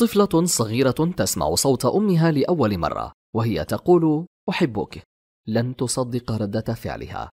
طفلة صغيرة تسمع صوت أمها لأول مرة وهي تقول أحبك لن تصدق ردة فعلها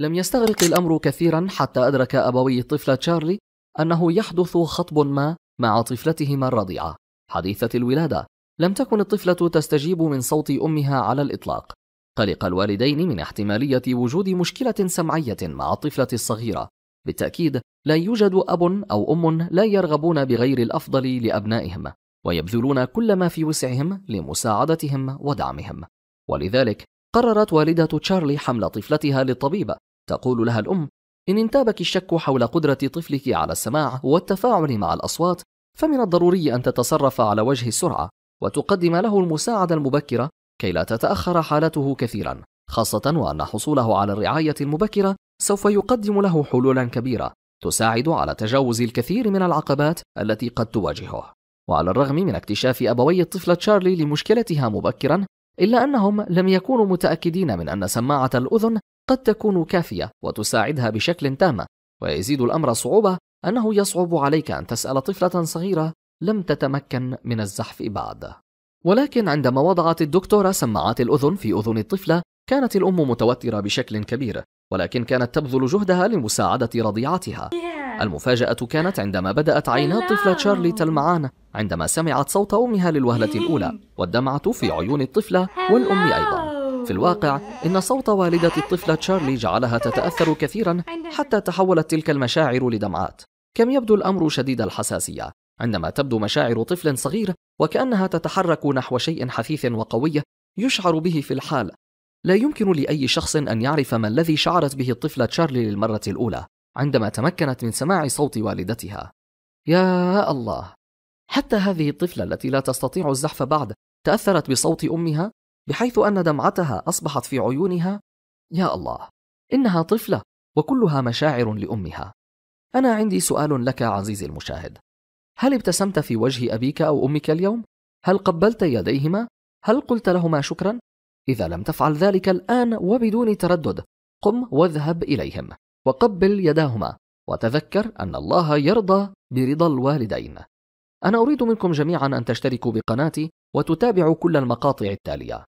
لم يستغرق الأمر كثيرا حتى أدرك أبوي الطفل تشارلي أنه يحدث خطب ما مع طفلتهما الرضيعة حديثة الولادة لم تكن الطفلة تستجيب من صوت أمها على الإطلاق قلق الوالدين من احتمالية وجود مشكلة سمعية مع الطفلة الصغيرة بالتأكيد لا يوجد أب أو أم لا يرغبون بغير الأفضل لأبنائهم ويبذلون كل ما في وسعهم لمساعدتهم ودعمهم ولذلك قررت والدة تشارلي حمل طفلتها للطبيب تقول لها الأم إن انتابك الشك حول قدرة طفلك على السماع والتفاعل مع الأصوات فمن الضروري أن تتصرف على وجه السرعة وتقدم له المساعدة المبكرة كي لا تتأخر حالته كثيرا خاصة وأن حصوله على الرعاية المبكرة سوف يقدم له حلولا كبيرة تساعد على تجاوز الكثير من العقبات التي قد تواجهه وعلى الرغم من اكتشاف أبوي الطفلة تشارلي لمشكلتها مبكرا إلا أنهم لم يكونوا متأكدين من أن سماعة الأذن قد تكون كافية وتساعدها بشكل تام ويزيد الأمر صعوبة أنه يصعب عليك أن تسأل طفلة صغيرة لم تتمكن من الزحف بعد ولكن عندما وضعت الدكتورة سماعات الأذن في أذن الطفلة كانت الأم متوترة بشكل كبير ولكن كانت تبذل جهدها لمساعدة رضيعتها المفاجأة كانت عندما بدأت عينا الطفلة تشارلي تلمعان عندما سمعت صوت أمها للوهلة الأولى والدمعة في عيون الطفلة والأم أيضا في الواقع إن صوت والدة الطفلة تشارلي جعلها تتأثر كثيرا حتى تحولت تلك المشاعر لدمعات كم يبدو الأمر شديد الحساسية عندما تبدو مشاعر طفل صغير وكأنها تتحرك نحو شيء حثيث وقوي يشعر به في الحال لا يمكن لأي شخص أن يعرف ما الذي شعرت به الطفلة تشارلي للمرة الأولى عندما تمكنت من سماع صوت والدتها يا الله حتى هذه الطفلة التي لا تستطيع الزحف بعد تأثرت بصوت أمها بحيث أن دمعتها أصبحت في عيونها يا الله إنها طفلة وكلها مشاعر لأمها أنا عندي سؤال لك عزيزي المشاهد هل ابتسمت في وجه أبيك أو أمك اليوم؟ هل قبلت يديهما؟ هل قلت لهما شكرا؟ إذا لم تفعل ذلك الآن وبدون تردد، قم واذهب إليهم، وقبل يداهما، وتذكر أن الله يرضى برضا الوالدين. أنا أريد منكم جميعا أن تشتركوا بقناتي وتتابعوا كل المقاطع التالية.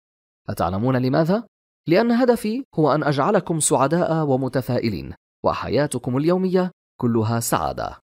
أتعلمون لماذا؟ لأن هدفي هو أن أجعلكم سعداء ومتفائلين، وحياتكم اليومية كلها سعادة.